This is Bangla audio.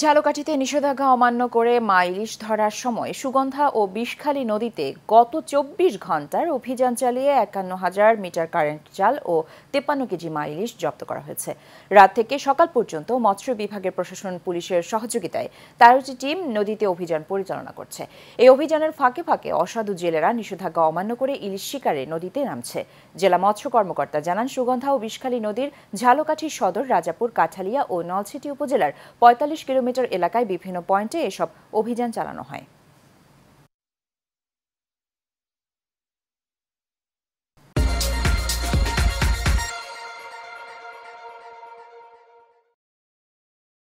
ঝালকাঠিতে নিষেধাজ্ঞা অমান্য করে মা ইলিশ ধরার সময় সুগন্ধা ও বিষখালী নদীতে গত চব্বিশ ঘন্টার অভিযান চালিয়ে একান্ন হাজার মিটার কারেন্ট জাল ও তেপ্পান্ন কেজি মা ইলিশ জব্দ করা হয়েছে রাত থেকে সকাল পর্যন্ত মৎস্য বিভাগের প্রশাসন পুলিশের সহযোগিতায় তেরোটি টিম নদীতে অভিযান পরিচালনা করছে এই অভিযানের ফাঁকে ফাঁকে অসাধু জেলেরা নিষেধাজ্ঞা অমান্য করে ইলিশ শিকারে নদীতে নামছে জেলা মৎস্য কর্মকর্তা জানান সুগন্ধা ও বিষখালী নদীর ঝালকাঠি সদর রাজাপুর কাঠালিয়া ও নলছিটি উপজেলার পঁয়তাল্লিশ কিলো কিলোমিটার এলাকায় বিভিন্ন পয়েন্টে এসব অভিযান চালানো হয়